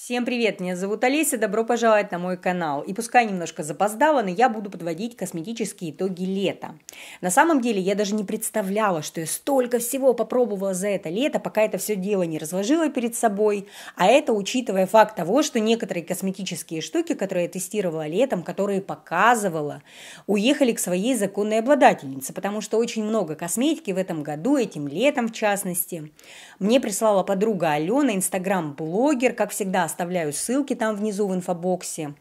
Всем привет, меня зовут Олеся, добро пожаловать на мой канал. И пускай немножко запоздала, но я буду подводить косметические итоги лета. На самом деле я даже не представляла, что я столько всего попробовала за это лето, пока это все дело не разложила перед собой. А это учитывая факт того, что некоторые косметические штуки, которые я тестировала летом, которые показывала, уехали к своей законной обладательнице, потому что очень много косметики в этом году, этим летом в частности. Мне прислала подруга Алена, инстаграм-блогер, как всегда, оставляю ссылки там внизу в инфобоксе.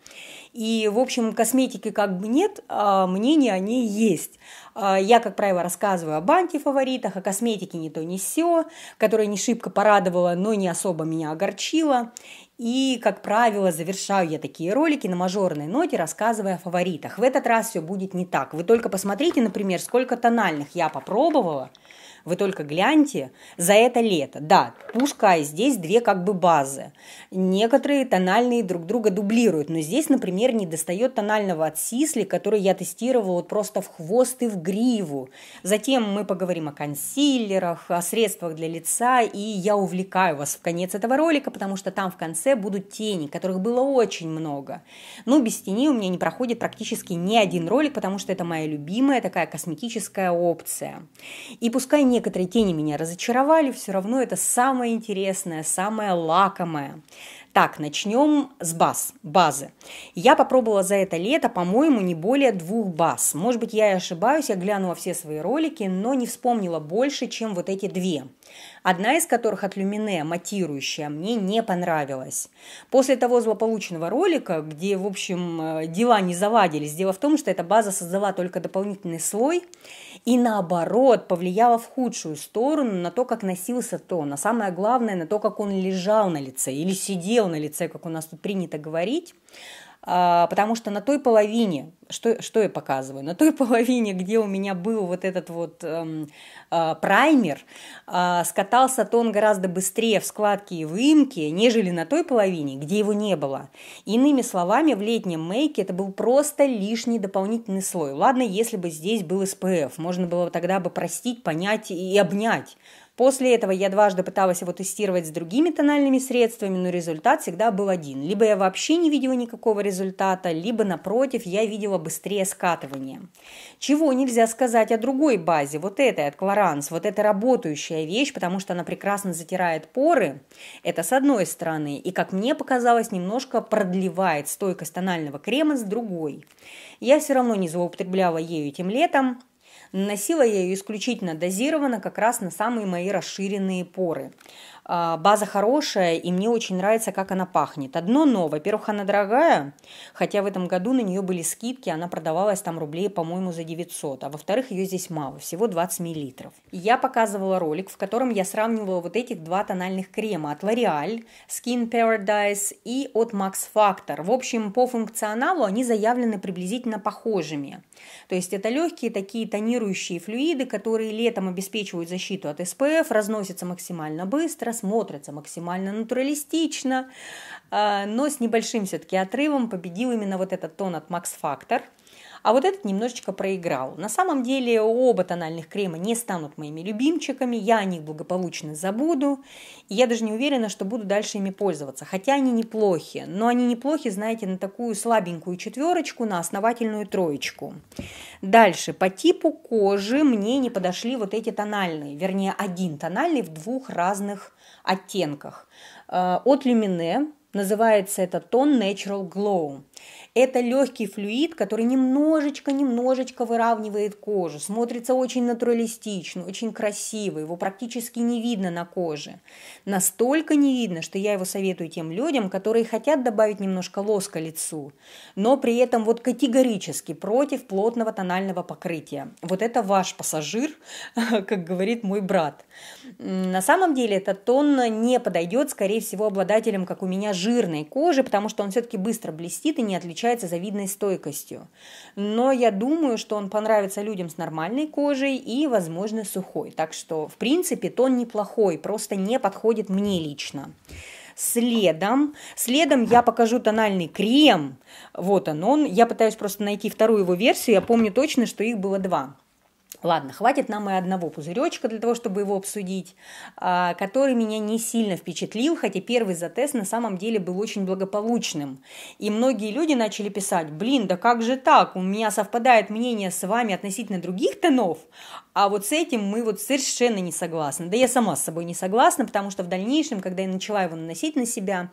И, в общем, косметики как бы нет, а мнения о ней есть. А я, как правило, рассказываю об антифаворитах, о косметике не то не все которая не шибко порадовала, но не особо меня огорчила. И, как правило, завершаю я такие ролики на мажорной ноте, рассказывая о фаворитах. В этот раз все будет не так. Вы только посмотрите, например, сколько тональных я попробовала – вы только гляньте за это лето. Да, пушка, А здесь две как бы базы. Некоторые тональные друг друга дублируют, но здесь, например, не достает тонального от Сисли, который я тестировала вот просто в хвост и в гриву. Затем мы поговорим о консилерах, о средствах для лица, и я увлекаю вас в конец этого ролика, потому что там в конце будут тени, которых было очень много. Ну, без тени у меня не проходит практически ни один ролик, потому что это моя любимая такая косметическая опция. И пускай не некоторые тени меня разочаровали, все равно это самое интересное, самое лакомое. Так, начнем с баз, базы. Я попробовала за это лето, по-моему, не более двух баз. Может быть, я и ошибаюсь, я глянула все свои ролики, но не вспомнила больше, чем вот эти две. Одна из которых от Люмине, матирующая, мне не понравилась. После того злополучного ролика, где, в общем, э, дела не завадились, дело в том, что эта база создала только дополнительный слой – и наоборот повлияло в худшую сторону на то, как носился тон, а самое главное на то, как он лежал на лице или сидел на лице, как у нас тут принято говорить. А, потому что на той половине, что, что я показываю, на той половине, где у меня был вот этот вот эм, э, праймер, э, скатался тон гораздо быстрее в складки и выемки, нежели на той половине, где его не было. Иными словами, в летнем мейке это был просто лишний дополнительный слой. Ладно, если бы здесь был SPF, можно было тогда бы простить, понять и обнять. После этого я дважды пыталась его тестировать с другими тональными средствами, но результат всегда был один. Либо я вообще не видела никакого результата, либо, напротив, я видела быстрее скатывание. Чего нельзя сказать о другой базе, вот этой от Clarins, вот эта работающая вещь, потому что она прекрасно затирает поры, это с одной стороны, и, как мне показалось, немножко продлевает стойкость тонального крема с другой. Я все равно не злоупотребляла ею этим летом, Наносила я ее исключительно дозированно, как раз на самые мои расширенные поры. А, база хорошая, и мне очень нравится, как она пахнет. Одно но, во-первых, она дорогая, хотя в этом году на нее были скидки, она продавалась там рублей, по-моему, за 900, а во-вторых, ее здесь мало, всего 20 мл. Я показывала ролик, в котором я сравнивала вот этих два тональных крема от L'Oreal, Skin Paradise и от Max Factor. В общем, по функционалу они заявлены приблизительно похожими. То есть это легкие такие тонирующие флюиды, которые летом обеспечивают защиту от SPF, разносятся максимально быстро, смотрятся максимально натуралистично, а, но с небольшим все-таки отрывом победил именно вот этот тон от Max Factor – а вот этот немножечко проиграл. На самом деле оба тональных крема не станут моими любимчиками, я о них благополучно забуду, и я даже не уверена, что буду дальше ими пользоваться, хотя они неплохи, но они неплохи, знаете, на такую слабенькую четверочку, на основательную троечку. Дальше, по типу кожи мне не подошли вот эти тональные, вернее один тональный в двух разных оттенках. Э, от Люмине называется этот тон Natural Glow. Это легкий флюид, который немножечко-немножечко выравнивает кожу, смотрится очень натуралистично, очень красиво, его практически не видно на коже. Настолько не видно, что я его советую тем людям, которые хотят добавить немножко лоска лицу, но при этом вот категорически против плотного тонального покрытия. Вот это ваш пассажир, как говорит мой брат. На самом деле этот тон не подойдет, скорее всего, обладателям, как у меня, жирной кожи, потому что он все-таки быстро блестит и не отличается отличается завидной стойкостью. Но я думаю, что он понравится людям с нормальной кожей и, возможно, сухой. Так что, в принципе, тон неплохой, просто не подходит мне лично. Следом, следом я покажу тональный крем. Вот он, он. Я пытаюсь просто найти вторую его версию. Я помню точно, что их было два. Ладно, хватит нам и одного пузыречка для того, чтобы его обсудить, а, который меня не сильно впечатлил, хотя первый затест на самом деле был очень благополучным. И многие люди начали писать, блин, да как же так, у меня совпадает мнение с вами относительно других тонов, а вот с этим мы вот совершенно не согласны. Да я сама с собой не согласна, потому что в дальнейшем, когда я начала его наносить на себя,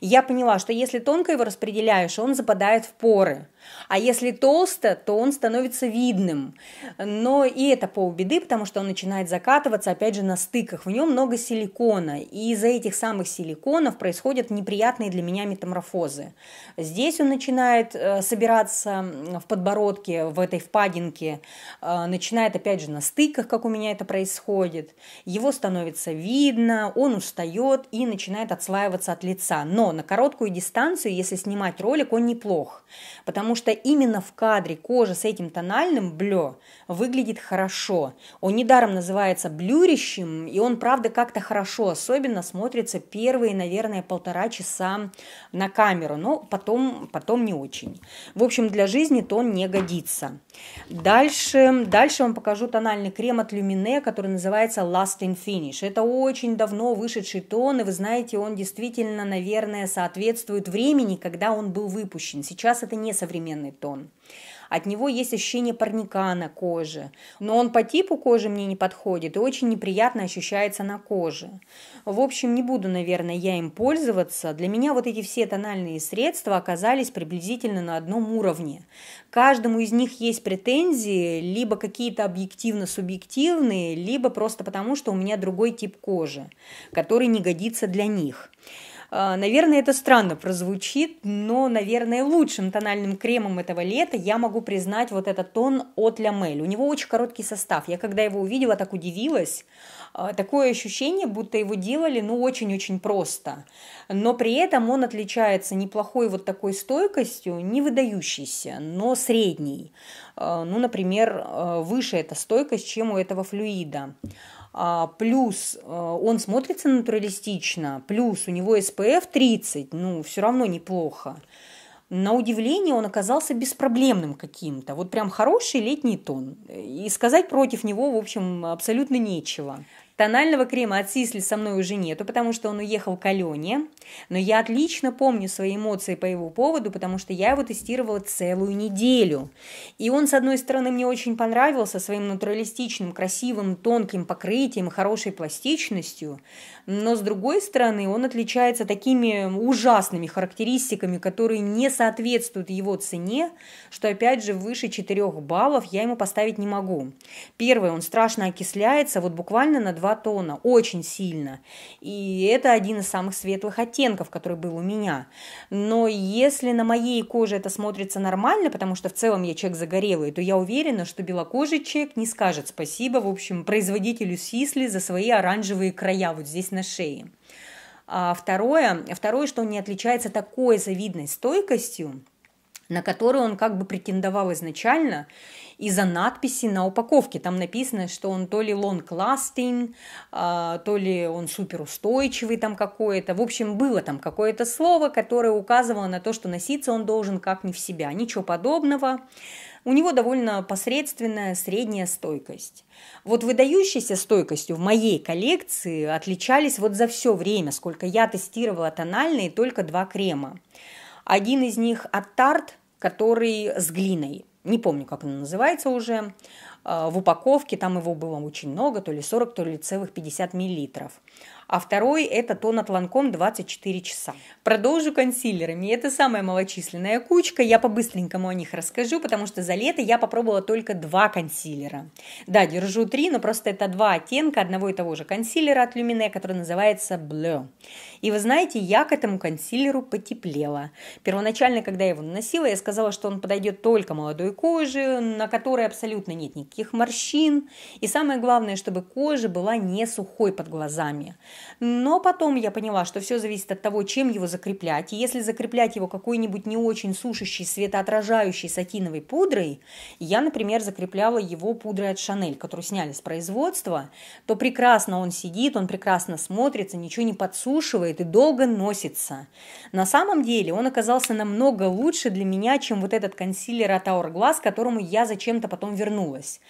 я поняла, что если тонко его распределяешь, он западает в поры – а если толсто, то он становится видным. Но и это полбеды, потому что он начинает закатываться, опять же, на стыках. В нем много силикона, и из-за этих самых силиконов происходят неприятные для меня метаморфозы. Здесь он начинает э, собираться в подбородке, в этой впадинке, э, начинает, опять же, на стыках, как у меня это происходит. Его становится видно, он устает и начинает отслаиваться от лица. Но на короткую дистанцию, если снимать ролик, он неплох, потому что что именно в кадре кожа с этим тональным блё выглядит хорошо. Он недаром называется блюрищем, и он, правда, как-то хорошо, особенно смотрится первые, наверное, полтора часа на камеру, но потом, потом не очень. В общем, для жизни тон не годится. Дальше, дальше вам покажу тональный крем от Lumine, который называется Lasting Finish. Это очень давно вышедший тон, и вы знаете, он действительно, наверное, соответствует времени, когда он был выпущен. Сейчас это не современный современный тон. От него есть ощущение парника на коже, но он по типу кожи мне не подходит и очень неприятно ощущается на коже. В общем, не буду, наверное, я им пользоваться. Для меня вот эти все тональные средства оказались приблизительно на одном уровне. Каждому из них есть претензии, либо какие-то объективно-субъективные, либо просто потому, что у меня другой тип кожи, который не годится для них. А, наверное, это странно прозвучит, но, наверное, лучшим тональным кремом этого лета я могу признать вот этот тон от Lamel. У него очень короткий состав. Я когда его увидела, так удивилась. А, такое ощущение, будто его делали, ну, очень-очень просто. Но при этом он отличается неплохой вот такой стойкостью, не выдающейся, но средней. А, ну, например, выше эта стойкость, чем у этого флюида. А, плюс э, он смотрится натуралистично, плюс у него SPF 30, ну, все равно неплохо. На удивление он оказался беспроблемным каким-то. Вот прям хороший летний тон. И сказать против него, в общем, абсолютно нечего. Тонального крема от Сисли со мной уже нету, потому что он уехал к Алене. Но я отлично помню свои эмоции по его поводу, потому что я его тестировала целую неделю. И он, с одной стороны, мне очень понравился своим натуралистичным, красивым, тонким покрытием хорошей пластичностью. Но, с другой стороны, он отличается такими ужасными характеристиками, которые не соответствуют его цене, что, опять же, выше 4 баллов я ему поставить не могу. Первое, он страшно окисляется, вот буквально на 2 два тона, очень сильно. И это один из самых светлых оттенков, который был у меня. Но если на моей коже это смотрится нормально, потому что в целом я человек загорелый, то я уверена, что белокожий человек не скажет спасибо, в общем, производителю Сисли за свои оранжевые края вот здесь на шее. А второе, второе, что он не отличается такой завидной стойкостью, на которую он как бы претендовал изначально, из-за надписи на упаковке. Там написано, что он то ли long-lasting, а, то ли он суперустойчивый там какое-то. В общем, было там какое-то слово, которое указывало на то, что носиться он должен как не в себя. Ничего подобного. У него довольно посредственная средняя стойкость. Вот выдающейся стойкостью в моей коллекции отличались вот за все время, сколько я тестировала тональные, только два крема. Один из них от Tarte, который с глиной не помню, как она называется уже, а, в упаковке, там его было очень много, то ли 40, то ли целых 50 миллилитров. А второй – это тон от Ланком 24 часа. Продолжу консилерами. Это самая малочисленная кучка. Я по-быстренькому о них расскажу, потому что за лето я попробовала только два консилера. Да, держу три, но просто это два оттенка одного и того же консилера от Люмине, который называется Bleu. И вы знаете, я к этому консилеру потеплела. Первоначально, когда я его наносила, я сказала, что он подойдет только молодой коже, на которой абсолютно нет никаких морщин. И самое главное, чтобы кожа была не сухой под глазами. Но потом я поняла, что все зависит от того, чем его закреплять. И если закреплять его какой-нибудь не очень сушащей, светоотражающей сатиновой пудрой, я, например, закрепляла его пудрой от Шанель, которую сняли с производства, то прекрасно он сидит, он прекрасно смотрится, ничего не подсушивает, выдерживает и долго носится. На самом деле он оказался намного лучше для меня, чем вот этот консилер от Hourglass, к которому я зачем-то потом вернулась.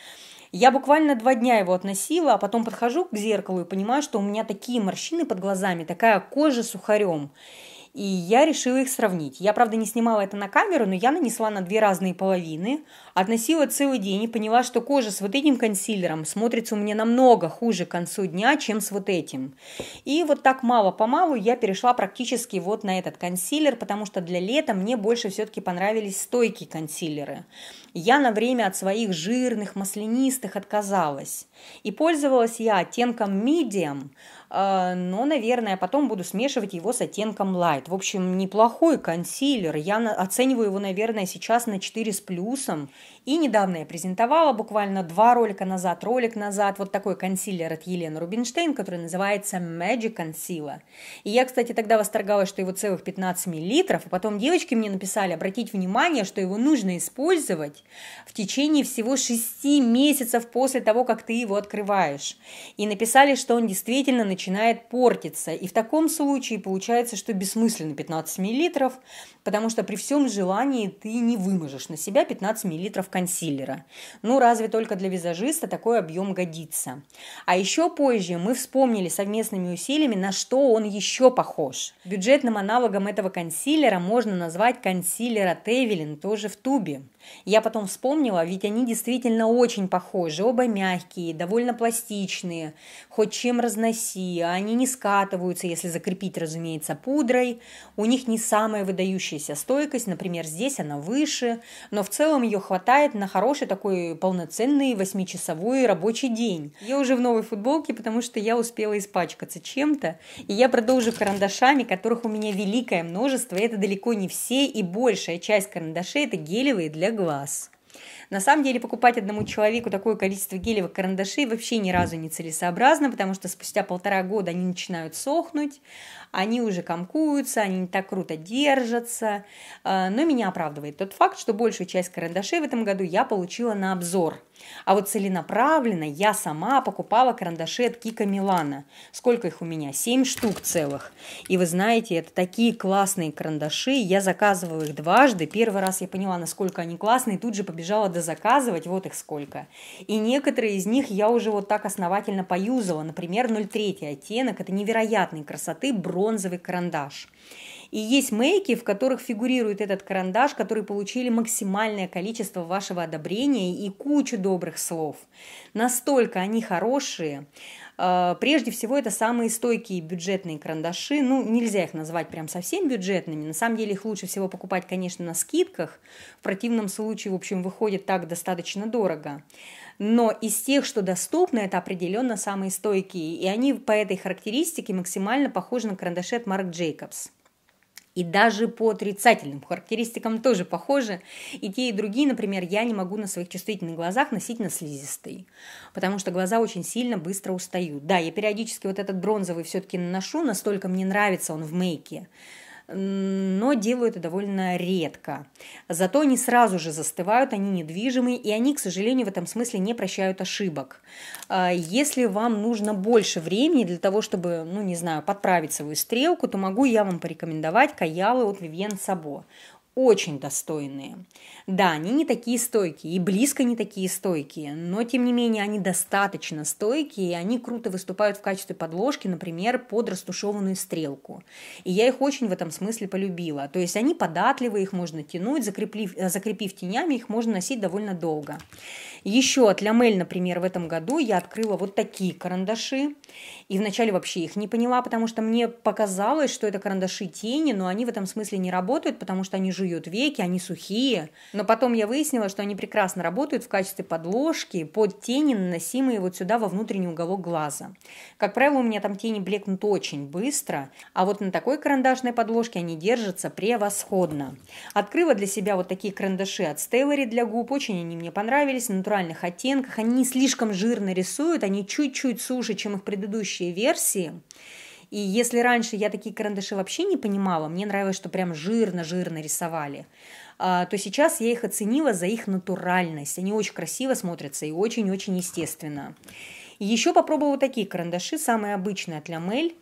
Я буквально два дня его относила, а потом подхожу к зеркалу и понимаю, что у меня такие морщины под глазами, такая кожа сухарем и я решила их сравнить. Я, правда, не снимала это на камеру, но я нанесла на две разные половины, относила целый день и поняла, что кожа с вот этим консилером смотрится у меня намного хуже к концу дня, чем с вот этим. И вот так мало-помалу я перешла практически вот на этот консилер, потому что для лета мне больше все-таки понравились стойкие консилеры. Я на время от своих жирных, маслянистых отказалась. И пользовалась я оттенком medium – а, но, наверное, потом буду смешивать его с оттенком Light. В общем, неплохой консилер. Я оцениваю его, наверное, сейчас на 4 с плюсом. И недавно я презентовала, буквально два ролика назад, ролик назад, вот такой консилер от Елены Рубинштейн, который называется Magic Concealer. И я, кстати, тогда восторгалась, что его целых 15 миллилитров, и а потом девочки мне написали обратить внимание, что его нужно использовать в течение всего 6 месяцев после того, как ты его открываешь. И написали, что он действительно начинает портиться. И в таком случае получается, что бессмысленно 15 мл, потому что при всем желании ты не выможешь на себя 15 мл консилера. Ну, разве только для визажиста такой объем годится. А еще позже мы вспомнили совместными усилиями, на что он еще похож. Бюджетным аналогом этого консилера можно назвать консилера Тевелин, тоже в тубе. Я потом вспомнила, ведь они действительно очень похожи, оба мягкие, довольно пластичные, хоть чем разноси, а они не скатываются, если закрепить, разумеется, пудрой, у них не самая выдающаяся стойкость, например, здесь она выше, но в целом ее хватает на хороший такой полноценный восьмичасовой рабочий день. Я уже в новой футболке, потому что я успела испачкаться чем-то, и я продолжу карандашами, которых у меня великое множество, это далеко не все, и большая часть карандашей это гелевые для для глаз. На самом деле покупать одному человеку такое количество гелевых карандашей вообще ни разу не целесообразно, потому что спустя полтора года они начинают сохнуть, они уже комкуются, они не так круто держатся. А, но меня оправдывает тот факт, что большую часть карандашей в этом году я получила на обзор. А вот целенаправленно я сама покупала карандаши от Кика Милана. Сколько их у меня? Семь штук целых. И вы знаете, это такие классные карандаши. Я заказывала их дважды. Первый раз я поняла, насколько они классные, и тут же побежала надо заказывать, вот их сколько. И некоторые из них я уже вот так основательно поюзала. Например, 0,3 оттенок – это невероятной красоты бронзовый карандаш. И есть мейки, в которых фигурирует этот карандаш, который получили максимальное количество вашего одобрения и кучу добрых слов. Настолько они хорошие. А, прежде всего, это самые стойкие бюджетные карандаши. Ну, нельзя их назвать прям совсем бюджетными. На самом деле, их лучше всего покупать, конечно, на скидках. В противном случае, в общем, выходит так достаточно дорого. Но из тех, что доступны, это определенно самые стойкие. И они по этой характеристике максимально похожи на карандаши от Marc Jacobs. И даже по отрицательным характеристикам тоже похожи. И те, и другие, например, я не могу на своих чувствительных глазах носить на слизистые, потому что глаза очень сильно быстро устают. Да, я периодически вот этот бронзовый все-таки наношу, настолько мне нравится он в мейке, но делаю это довольно редко. Зато они сразу же застывают, они недвижимы, и они, к сожалению, в этом смысле не прощают ошибок. А, если вам нужно больше времени для того, чтобы, ну, не знаю, подправить свою стрелку, то могу я вам порекомендовать каялы от Вивьен Sabo очень достойные. Да, они не такие стойкие и близко не такие стойкие, но тем не менее они достаточно стойкие, и они круто выступают в качестве подложки, например, под растушеванную стрелку. И я их очень в этом смысле полюбила. То есть они податливы, их можно тянуть, закрепив, э, закрепив тенями, их можно носить довольно долго. Еще от Ламель, например, в этом году я открыла вот такие карандаши. И вначале вообще их не поняла, потому что мне показалось, что это карандаши тени, но они в этом смысле не работают, потому что они жуют веки, они сухие. Но потом я выяснила, что они прекрасно работают в качестве подложки под тени, наносимые вот сюда во внутренний уголок глаза. Как правило, у меня там тени блекнут очень быстро, а вот на такой карандашной подложке они держатся превосходно. Открыла для себя вот такие карандаши от Stellary для губ, очень они мне понравились, в натуральных оттенках. Они не слишком жирно рисуют, они чуть-чуть суше, чем их предыдущие предыдущие версии. И если раньше я такие карандаши вообще не понимала, мне нравилось, что прям жирно-жирно рисовали, а, то сейчас я их оценила за их натуральность. Они очень красиво смотрятся и очень-очень естественно. И еще попробовала такие карандаши, самые обычные от Lamel.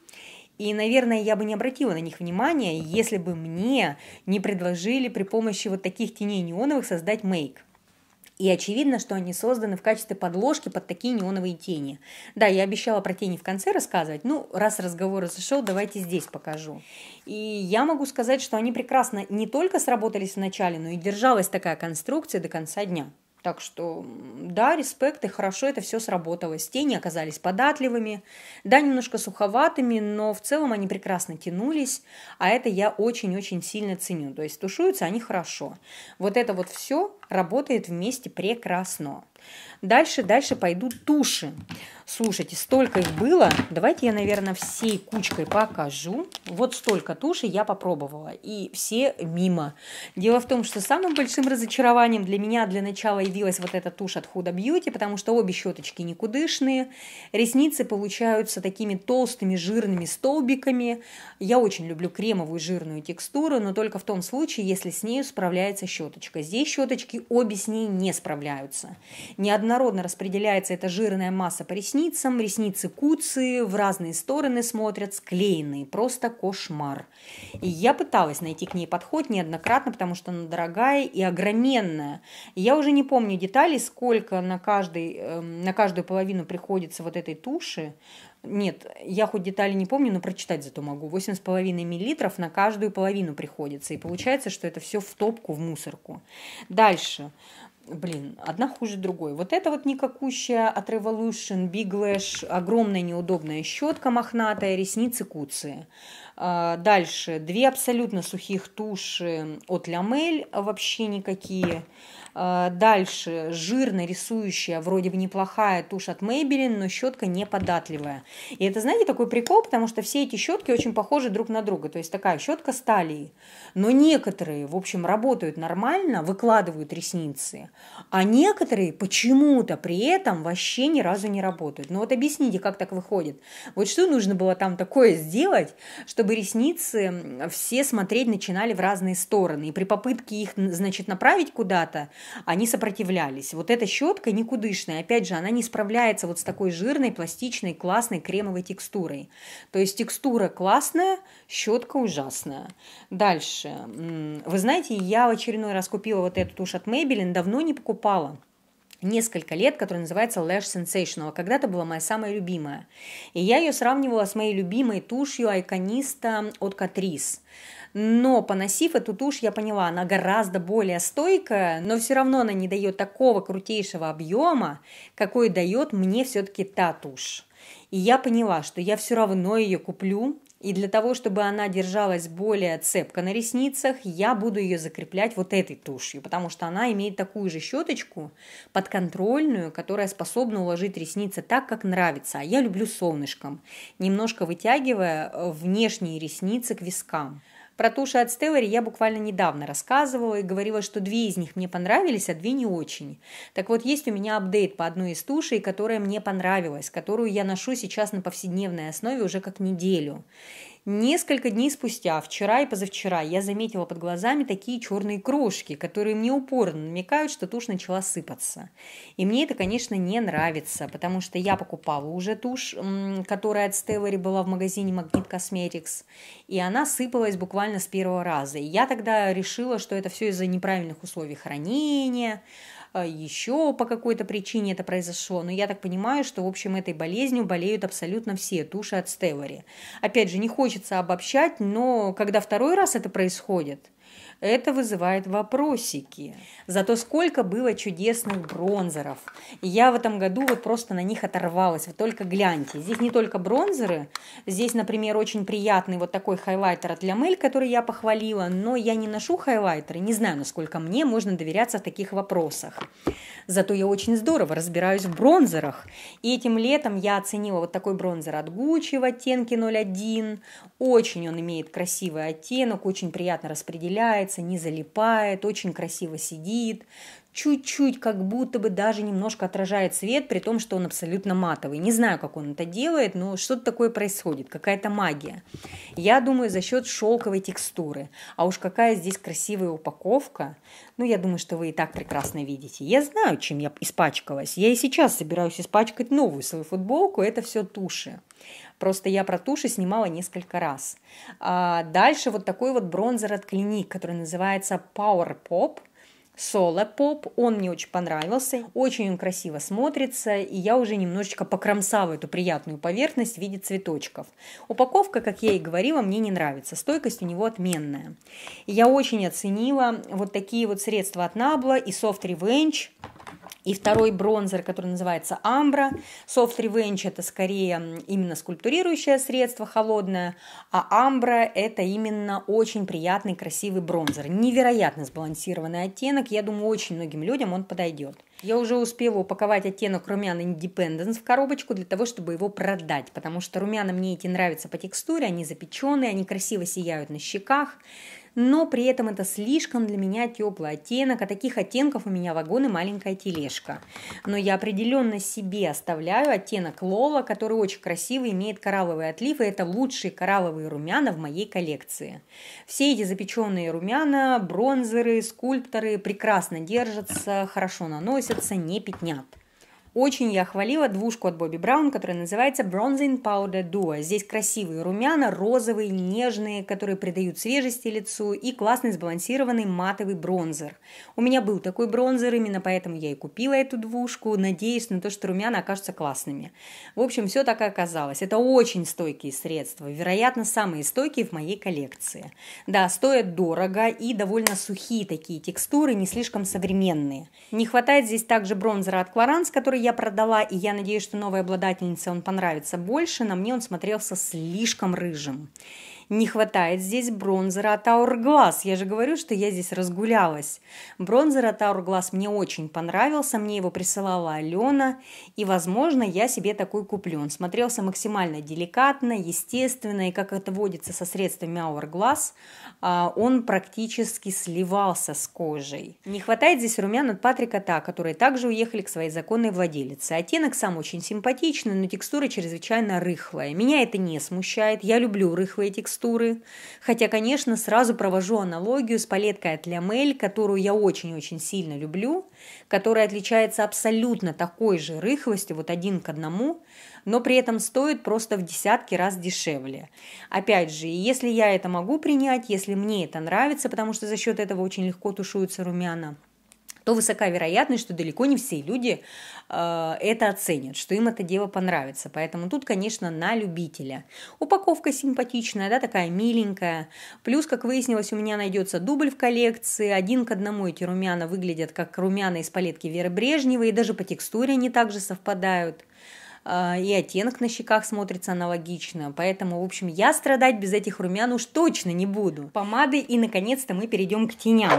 И, наверное, я бы не обратила на них внимания, если бы мне не предложили при помощи вот таких теней неоновых создать мейк. И очевидно, что они созданы в качестве подложки под такие неоновые тени. Да, я обещала про тени в конце рассказывать. Ну, раз разговор зашел, давайте здесь покажу. И я могу сказать, что они прекрасно не только сработались в начале, но и держалась такая конструкция до конца дня. Так что, да, респект и хорошо это все сработало. Тени оказались податливыми, да, немножко суховатыми, но в целом они прекрасно тянулись, а это я очень-очень сильно ценю. То есть тушуются они хорошо. Вот это вот все работает вместе прекрасно. Дальше, дальше пойдут туши. Слушайте, столько их было. Давайте я, наверное, всей кучкой покажу. Вот столько туши я попробовала. И все мимо. Дело в том, что самым большим разочарованием для меня для начала явилась вот эта тушь от Huda Beauty, потому что обе щеточки никудышные. Ресницы получаются такими толстыми жирными столбиками. Я очень люблю кремовую жирную текстуру, но только в том случае, если с ней справляется щеточка. Здесь щеточки обе с ней не справляются. Неоднородно распределяется эта жирная масса по ресницам, ресницам, ресницы куцы, в разные стороны смотрят, склеенные, просто кошмар. И я пыталась найти к ней подход неоднократно, потому что она дорогая и огроменная. Я уже не помню деталей, сколько на, каждый, эм, на каждую половину приходится вот этой туши, нет, я хоть детали не помню, но прочитать зато могу. 8,5 мл на каждую половину приходится. И получается, что это все в топку, в мусорку. Дальше блин, одна хуже другой. Вот это вот никакущая от Revolution, Big Lash, огромная неудобная щетка мохнатая, ресницы куцые. А, дальше, две абсолютно сухих туши от Lamel, вообще никакие. Э, дальше жирно рисующая, вроде бы неплохая тушь от Maybelline, но щетка неподатливая. И это, знаете, такой прикол, потому что все эти щетки очень похожи друг на друга. То есть такая щетка стали, Но некоторые, в общем, работают нормально, выкладывают ресницы, а некоторые почему-то при этом вообще ни разу не работают. Ну вот объясните, как так выходит. Вот что нужно было там такое сделать, чтобы ресницы все смотреть начинали в разные стороны. И при попытке их, значит, направить куда-то, они сопротивлялись. Вот эта щетка никудышная, опять же, она не справляется вот с такой жирной, пластичной, классной кремовой текстурой. То есть текстура классная, щетка ужасная. Дальше. Вы знаете, я в очередной раз купила вот эту тушь от Maybelline, давно не покупала несколько лет, которая называется Lash Sensational. Когда-то была моя самая любимая. И я ее сравнивала с моей любимой тушью айкониста от Catrice но поносив эту тушь, я поняла, она гораздо более стойкая, но все равно она не дает такого крутейшего объема, какой дает мне все-таки та тушь. И я поняла, что я все равно ее куплю, и для того, чтобы она держалась более цепко на ресницах, я буду ее закреплять вот этой тушью, потому что она имеет такую же щеточку подконтрольную, которая способна уложить ресницы так, как нравится. А я люблю солнышком, немножко вытягивая э, внешние ресницы к вискам. Про туши от Стеллари я буквально недавно рассказывала и говорила, что две из них мне понравились, а две не очень. Так вот, есть у меня апдейт по одной из тушей, которая мне понравилась, которую я ношу сейчас на повседневной основе уже как неделю. Несколько дней спустя, вчера и позавчера, я заметила под глазами такие черные крошки, которые мне упорно намекают, что тушь начала сыпаться. И мне это, конечно, не нравится, потому что я покупала уже тушь, которая от Stellary была в магазине Magnet Cosmetics, и она сыпалась буквально с первого раза. И я тогда решила, что это все из-за неправильных условий хранения, а, еще по какой-то причине это произошло, но я так понимаю, что, в общем, этой болезнью болеют абсолютно все туши от Стевари. Опять же, не хочется обобщать, но когда второй раз это происходит – это вызывает вопросики. Зато сколько было чудесных бронзеров. я в этом году вот просто на них оторвалась. Вы только гляньте. Здесь не только бронзеры. Здесь, например, очень приятный вот такой хайлайтер от Лямель, который я похвалила. Но я не ношу хайлайтеры. Не знаю, насколько мне можно доверяться в таких вопросах. Зато я очень здорово разбираюсь в бронзерах. И этим летом я оценила вот такой бронзер от Gucci в оттенке 01. Очень он имеет красивый оттенок, очень приятно распределяет раскрывается, не залипает, очень красиво сидит, чуть-чуть как будто бы даже немножко отражает свет, при том, что он абсолютно матовый. Не знаю, как он это делает, но что-то такое происходит, какая-то магия. Я думаю, за счет шелковой текстуры. А уж какая здесь красивая упаковка. Ну, я думаю, что вы и так прекрасно видите. Я знаю, чем я испачкалась. Я и сейчас собираюсь испачкать новую свою футболку. Это все туши. Просто я про туши снимала несколько раз. А дальше вот такой вот бронзер от Клиник, который называется Power Pop. Соло поп, он мне очень понравился, очень он красиво смотрится, и я уже немножечко покромсала эту приятную поверхность в виде цветочков. Упаковка, как я и говорила, мне не нравится, стойкость у него отменная. я очень оценила вот такие вот средства от Набла и Soft Revenge, и второй бронзер, который называется Амбра. Soft Revenge – это скорее именно скульптурирующее средство, холодное. А Амбра – это именно очень приятный, красивый бронзер. Невероятно сбалансированный оттенок. Я думаю, очень многим людям он подойдет. Я уже успела упаковать оттенок румяна Independence в коробочку для того, чтобы его продать, потому что румяна мне эти нравятся по текстуре, они запеченные, они красиво сияют на щеках но при этом это слишком для меня теплый оттенок, а таких оттенков у меня вагон и маленькая тележка. Но я определенно себе оставляю оттенок лола, который очень красивый, имеет коралловый отлив, и это лучшие коралловые румяна в моей коллекции. Все эти запеченные румяна, бронзеры, скульпторы прекрасно держатся, хорошо наносятся, не пятнят. Очень я хвалила двушку от Бобби Браун, которая называется Bronzing Powder Duo. Здесь красивые румяна, розовые, нежные, которые придают свежести лицу и классный сбалансированный матовый бронзер. У меня был такой бронзер, именно поэтому я и купила эту двушку, надеясь на то, что румяна окажутся классными. В общем, все так и оказалось. Это очень стойкие средства, вероятно, самые стойкие в моей коллекции. Да, стоят дорого и довольно сухие такие текстуры, не слишком современные. Не хватает здесь также бронзера от Clarins, который я продала, и я надеюсь, что новой обладательнице он понравится больше, на мне он смотрелся слишком рыжим. Не хватает здесь бронзера от Hourglass. Я же говорю, что я здесь разгулялась. Бронзер от Hourglass мне очень понравился. Мне его присылала Алена. И, возможно, я себе такой куплю. Он смотрелся максимально деликатно, естественно. И, как это водится со средствами Hourglass, а, он практически сливался с кожей. Не хватает здесь румян от Патрика Та, которые также уехали к своей законной владелице. Оттенок сам очень симпатичный, но текстура чрезвычайно рыхлая. Меня это не смущает. Я люблю рыхлые текстуры текстуры. Хотя, конечно, сразу провожу аналогию с палеткой от Лямель, которую я очень-очень сильно люблю, которая отличается абсолютно такой же рыхлостью, вот один к одному, но при этом стоит просто в десятки раз дешевле. Опять же, если я это могу принять, если мне это нравится, потому что за счет этого очень легко тушуются румяна – то высока вероятность, что далеко не все люди э, это оценят, что им это дело понравится. Поэтому тут, конечно, на любителя. Упаковка симпатичная, да, такая миленькая. Плюс, как выяснилось, у меня найдется дубль в коллекции. Один к одному эти румяна выглядят как румяна из палетки Веры Брежневой, и даже по текстуре они также совпадают. А, и оттенок на щеках смотрится аналогично. Поэтому, в общем, я страдать без этих румян уж точно не буду. Помады и, наконец-то, мы перейдем к теням.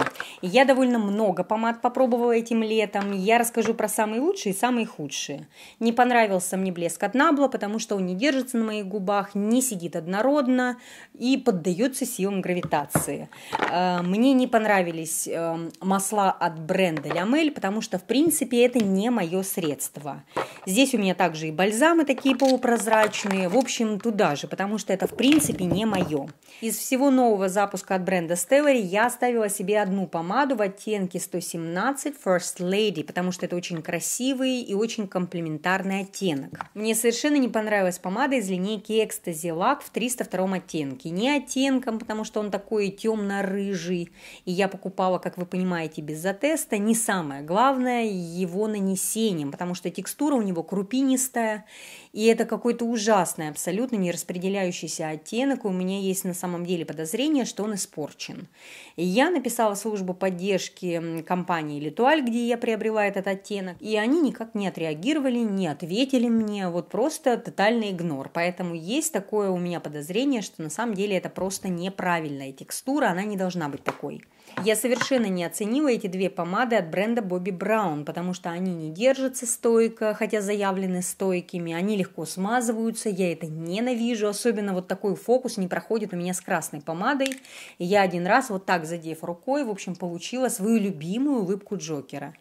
Я довольно много помад попробовала этим летом. Я расскажу про самые лучшие и самые худшие. Не понравился мне блеск от Набла, потому что он не держится на моих губах, не сидит однородно и поддается силам гравитации. А, мне не понравились эм, масла от бренда Lamel, потому что, в принципе, это не мое средство. Здесь у меня также и бальзамы такие полупрозрачные. В общем, туда же, потому что это, в принципе, не мое. Из всего нового запуска от бренда Stellary я оставила себе одну помаду в оттенке 117 First Lady, потому что это очень красивый и очень комплементарный оттенок. Мне совершенно не понравилась помада из линейки Ecstasy Lack в 302 оттенке. Не оттенком, потому что он такой темно-рыжий, и я покупала, как вы понимаете, без затеста. Не самое главное, его нанесением, потому что текстура у него крупинистая, белое, и это какой-то ужасный, абсолютно не распределяющийся оттенок, и у меня есть на самом деле подозрение, что он испорчен. Я написала службу поддержки компании «Литуаль», где я приобрела этот оттенок, и они никак не отреагировали, не ответили мне, вот просто тотальный игнор. Поэтому есть такое у меня подозрение, что на самом деле это просто неправильная текстура, она не должна быть такой. Я совершенно не оценила эти две помады от бренда Bobbi Brown, потому что они не держатся стойко, хотя заявлены стойкими, они легко смазываются, я это ненавижу, особенно вот такой фокус не проходит у меня с красной помадой. И я один раз вот так задев рукой, в общем, получила свою любимую улыбку Джокера.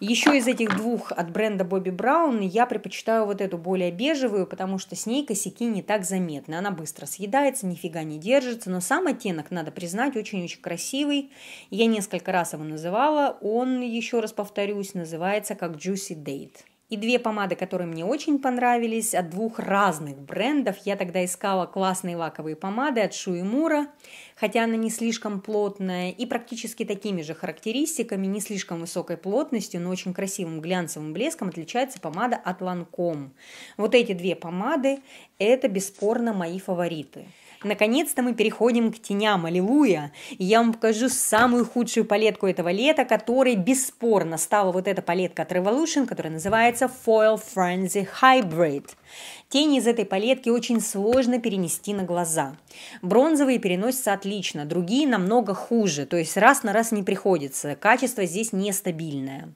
Еще из этих двух от бренда Бобби Brown я предпочитаю вот эту более бежевую, потому что с ней косяки не так заметны. Она быстро съедается, нифига не держится, но сам оттенок, надо признать, очень-очень красивый. Я несколько раз его называла. Он, еще раз повторюсь, называется как Juicy Date и две помады, которые мне очень понравились, от двух разных брендов. Я тогда искала классные лаковые помады от Шуимура, хотя она не слишком плотная, и практически такими же характеристиками, не слишком высокой плотностью, но очень красивым глянцевым блеском отличается помада от Ланком. Вот эти две помады – это бесспорно мои фавориты. Наконец-то мы переходим к теням, аллилуйя. И я вам покажу самую худшую палетку этого лета, которой бесспорно стала вот эта палетка от Revolution, которая называется Foil Frenzy Hybrid. Тени из этой палетки очень сложно перенести на глаза. Бронзовые переносятся отлично, другие намного хуже, то есть раз на раз не приходится, качество здесь нестабильное.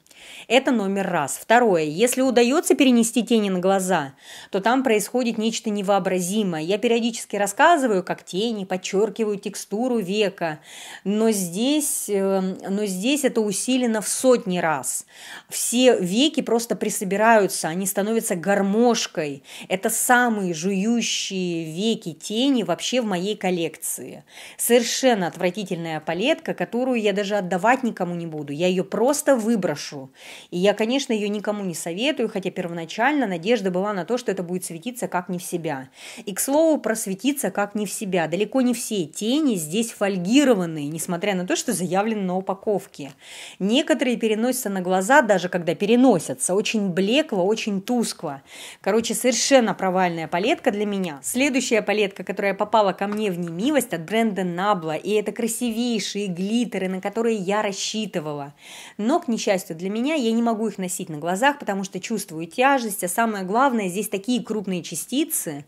Это номер раз. Второе. Если удается перенести тени на глаза, то там происходит нечто невообразимое. Я периодически рассказываю, как тени подчеркивают текстуру века, но здесь, э, но здесь это усилено в сотни раз. Все веки просто присобираются, они становятся гармошкой, это самые жующие веки тени вообще в моей коллекции. Совершенно отвратительная палетка, которую я даже отдавать никому не буду. Я ее просто выброшу. И я, конечно, ее никому не советую, хотя первоначально надежда была на то, что это будет светиться как не в себя. И, к слову, просветиться как не в себя. Далеко не все тени здесь фольгированные, несмотря на то, что заявлено на упаковке. Некоторые переносятся на глаза, даже когда переносятся, очень блекло, очень тускло. Короче, совершенно совершенно провальная палетка для меня. Следующая палетка, которая попала ко мне в немилость от бренда Nabla, и это красивейшие глиттеры, на которые я рассчитывала. Но, к несчастью для меня, я не могу их носить на глазах, потому что чувствую тяжесть, а самое главное, здесь такие крупные частицы,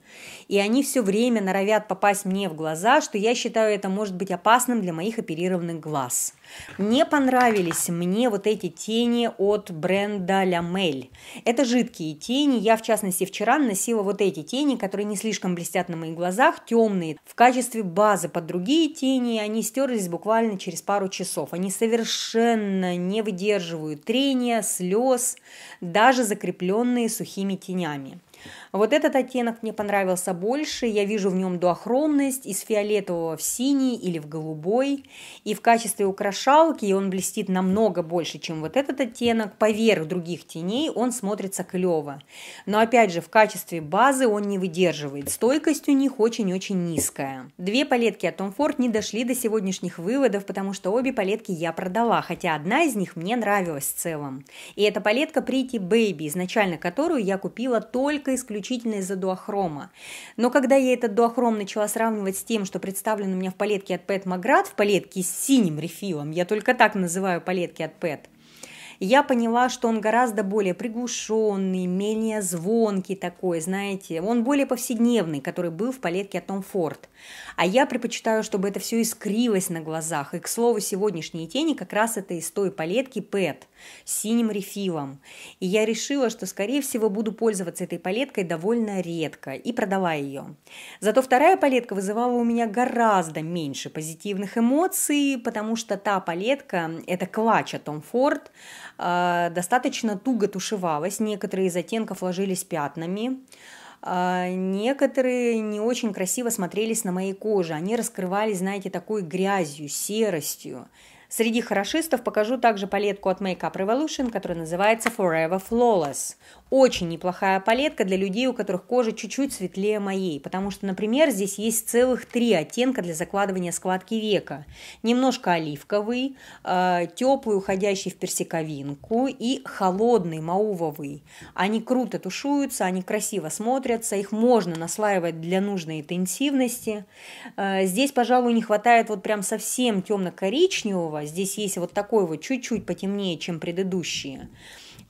и они все время норовят попасть мне в глаза, что я считаю это может быть опасным для моих оперированных глаз. Мне понравились мне вот эти тени от бренда Lamel. Это жидкие тени. Я, в частности, вчера наносила вот эти тени, которые не слишком блестят на моих глазах, темные, в качестве базы под другие тени. Они стерлись буквально через пару часов. Они совершенно не выдерживают трения, слез, даже закрепленные сухими тенями. Вот этот оттенок мне понравился больше, я вижу в нем дуохромность из фиолетового в синий или в голубой, и в качестве украшалки он блестит намного больше, чем вот этот оттенок, поверх других теней он смотрится клево. Но опять же, в качестве базы он не выдерживает, стойкость у них очень-очень низкая. Две палетки от Tom Ford не дошли до сегодняшних выводов, потому что обе палетки я продала, хотя одна из них мне нравилась в целом. И эта палетка Pretty Baby, изначально которую я купила только исключительно исключительно из-за дуохрома. Но когда я этот дуохром начала сравнивать с тем, что представлен у меня в палетке от Pet Magrat, в палетке с синим рефилом, я только так называю палетки от Pet, я поняла, что он гораздо более приглушенный, менее звонкий такой, знаете, он более повседневный, который был в палетке от Том Форд. А я предпочитаю, чтобы это все искрилось на глазах. И, к слову, сегодняшние тени как раз это из той палетки Pet синим рефилом. И я решила, что, скорее всего, буду пользоваться этой палеткой довольно редко и продавая ее. Зато вторая палетка вызывала у меня гораздо меньше позитивных эмоций, потому что та палетка, это клача Том Форд, а, достаточно туго тушевалась, некоторые из оттенков ложились пятнами, а, некоторые не очень красиво смотрелись на моей коже. Они раскрывались, знаете, такой грязью, серостью. Среди хорошистов покажу также палетку от Makeup Revolution, которая называется Forever Flawless очень неплохая палетка для людей, у которых кожа чуть-чуть светлее моей, потому что, например, здесь есть целых три оттенка для закладывания складки века. Немножко оливковый, э, теплый, уходящий в персиковинку и холодный, маувовый. Они круто тушуются, они красиво смотрятся, их можно наслаивать для нужной интенсивности. Э, здесь, пожалуй, не хватает вот прям совсем темно-коричневого, здесь есть вот такой вот чуть-чуть потемнее, чем предыдущие.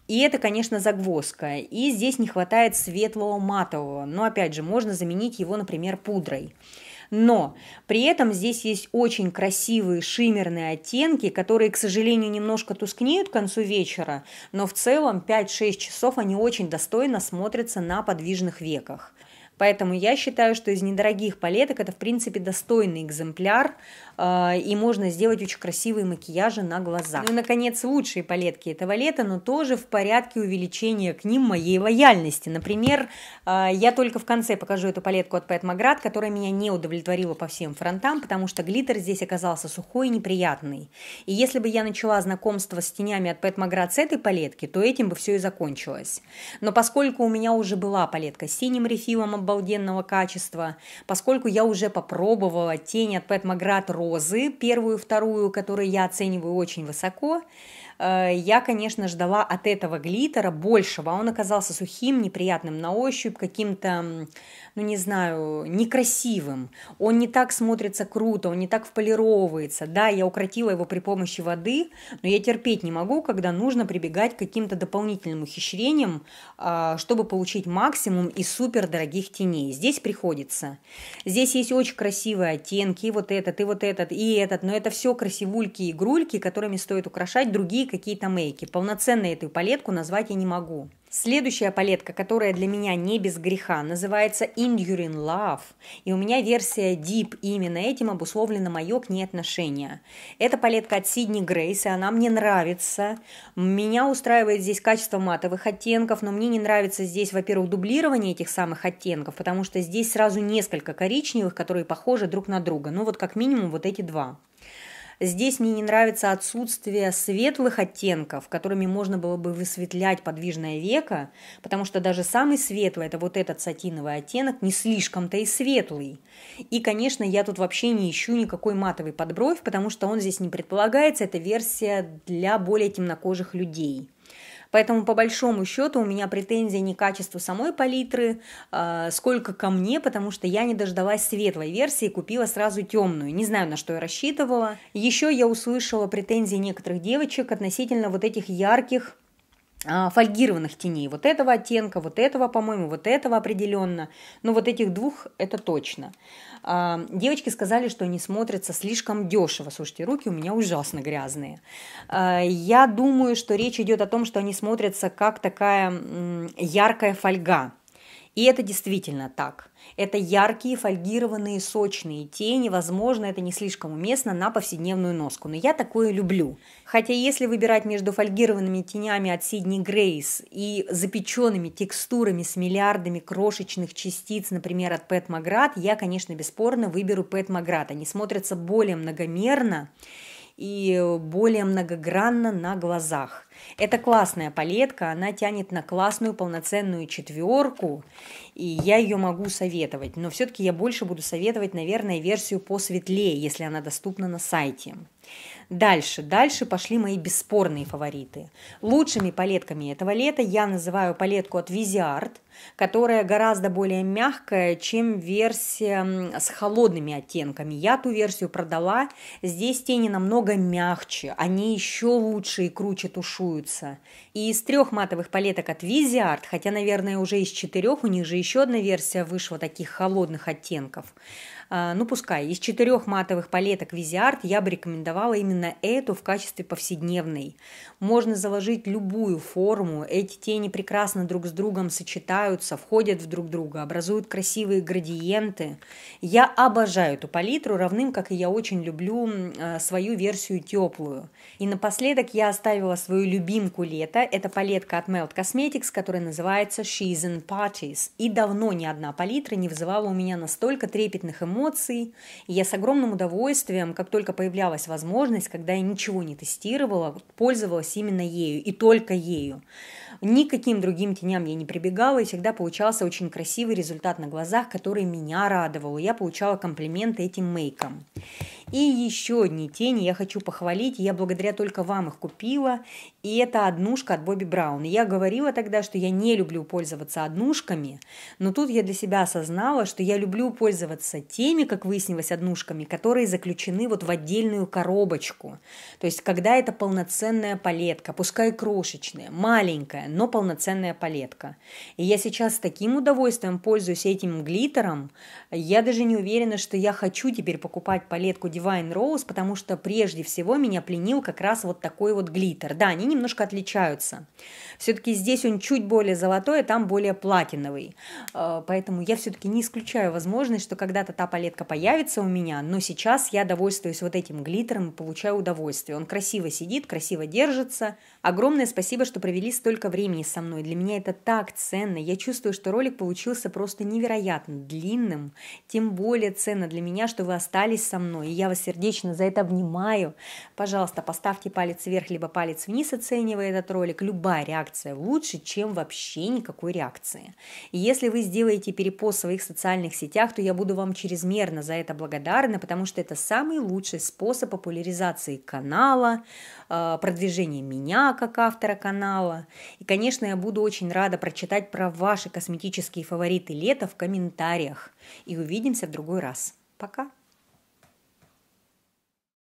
И это, конечно, загвоздка. И здесь не хватает светлого матового. Но, опять же, можно заменить его, например, пудрой. Но при этом здесь есть очень красивые шиммерные оттенки, которые, к сожалению, немножко тускнеют к концу вечера, но в целом 5-6 часов они очень достойно смотрятся на подвижных веках. Поэтому я считаю, что из недорогих палеток это, в принципе, достойный экземпляр а, и можно сделать очень красивые макияжи на глазах. Ну и, наконец, лучшие палетки этого лета, но тоже в порядке увеличения к ним моей лояльности. Например, а, я только в конце покажу эту палетку от Pat Magrat, которая меня не удовлетворила по всем фронтам, потому что глиттер здесь оказался сухой и неприятный. И если бы я начала знакомство с тенями от Pat Magrat с этой палетки, то этим бы все и закончилось. Но поскольку у меня уже была палетка с синим рефилом обалденного качества, поскольку я уже попробовала тени от Pat Magrat розы, первую и вторую, которые я оцениваю очень высоко, Э, я, конечно, ждала от этого глиттера большего. Он оказался сухим, неприятным на ощупь, каким-то, ну не знаю, некрасивым. Он не так смотрится круто, он не так вполировывается. Да, я укротила его при помощи воды, но я терпеть не могу, когда нужно прибегать к каким-то дополнительным ухищрениям, а, чтобы получить максимум из супер дорогих теней. Здесь приходится. Здесь есть очень красивые оттенки, и вот этот, и вот этот, и этот, но это все красивульки и игрульки, которыми стоит украшать другие какие-то мейки. Полноценно эту палетку назвать я не могу. Следующая палетка, которая для меня не без греха, называется Enduring Love. И у меня версия Deep, и именно этим обусловлено мое к ней отношение. Эта палетка от Sydney Grace, и она мне нравится. Меня устраивает здесь качество матовых оттенков, но мне не нравится здесь, во-первых, дублирование этих самых оттенков, потому что здесь сразу несколько коричневых, которые похожи друг на друга. Ну вот как минимум вот эти два. Здесь мне не нравится отсутствие светлых оттенков, которыми можно было бы высветлять подвижное веко, потому что даже самый светлый, это вот этот сатиновый оттенок, не слишком-то и светлый. И, конечно, я тут вообще не ищу никакой матовый подбровь, потому что он здесь не предполагается, это версия для более темнокожих людей. Поэтому, по большому счету, у меня претензии не к качеству самой палитры, э, сколько ко мне, потому что я не дождалась светлой версии и купила сразу темную. Не знаю, на что я рассчитывала. Еще я услышала претензии некоторых девочек относительно вот этих ярких а, фольгированных теней. Вот этого оттенка, вот этого, по-моему, вот этого определенно. Но вот этих двух это точно. Девочки сказали, что они смотрятся слишком дешево. Слушайте, руки у меня ужасно грязные. А, я думаю, что речь идет о том, что они смотрятся как такая яркая фольга. И это действительно так. Это яркие, фольгированные, сочные тени. Возможно, это не слишком уместно на повседневную носку, но я такое люблю. Хотя если выбирать между фольгированными тенями от Сидни Grace и запеченными текстурами с миллиардами крошечных частиц, например, от Pet Magrat, я, конечно, бесспорно выберу Pet Magrat. Они смотрятся более многомерно и более многогранно на глазах. Это классная палетка, она тянет на классную полноценную четверку, и я ее могу советовать. Но все-таки я больше буду советовать, наверное, версию посветлее, если она доступна на сайте. Дальше, дальше пошли мои бесспорные фавориты. Лучшими палетками этого лета я называю палетку от Viseart, которая гораздо более мягкая, чем версия с холодными оттенками. Я ту версию продала, здесь тени намного мягче, они еще лучше и круче тушуют чередуются. И из трех матовых палеток от Art, хотя, наверное, уже из четырех, у них же еще одна версия вышла таких холодных оттенков, а, ну пускай, из четырех матовых палеток Визиарт я бы рекомендовала именно эту в качестве повседневной. Можно заложить любую форму, эти тени прекрасно друг с другом сочетаются, входят в друг друга, образуют красивые градиенты. Я обожаю эту палитру, равным как и я очень люблю а, свою версию теплую. И напоследок я оставила свою любимку лета, это палетка от Melt Cosmetics, которая называется She's in Parties. И давно ни одна палитра не вызывала у меня настолько трепетных эмоций, эмоций. И я с огромным удовольствием, как только появлялась возможность, когда я ничего не тестировала, пользовалась именно ею и только ею никаким другим теням я не прибегала, и всегда получался очень красивый результат на глазах, который меня радовал. Я получала комплименты этим мейком. И еще одни тени я хочу похвалить, я благодаря только вам их купила, и это однушка от Бобби Браун. я говорила тогда, что я не люблю пользоваться однушками, но тут я для себя осознала, что я люблю пользоваться теми, как выяснилось, однушками, которые заключены вот в отдельную коробочку. То есть, когда это полноценная палетка, пускай крошечная, маленькая, но полноценная палетка. И я сейчас с таким удовольствием пользуюсь этим глиттером. Я даже не уверена, что я хочу теперь покупать палетку Divine Rose, потому что прежде всего меня пленил как раз вот такой вот глиттер. Да, они немножко отличаются. Все-таки здесь он чуть более золотой, а там более платиновый. Э, поэтому я все-таки не исключаю возможность, что когда-то та палетка появится у меня, но сейчас я довольствуюсь вот этим глиттером и получаю удовольствие. Он красиво сидит, красиво держится, Огромное спасибо, что провели столько времени со мной. Для меня это так ценно. Я чувствую, что ролик получился просто невероятно длинным. Тем более ценно для меня, что вы остались со мной. И я вас сердечно за это обнимаю. Пожалуйста, поставьте палец вверх, либо палец вниз, оценивая этот ролик. Любая реакция лучше, чем вообще никакой реакции. И если вы сделаете перепост в своих социальных сетях, то я буду вам чрезмерно за это благодарна, потому что это самый лучший способ популяризации канала, э, продвижения меня, как автора канала. И, конечно, я буду очень рада прочитать про ваши косметические фавориты лета в комментариях. И увидимся в другой раз. Пока!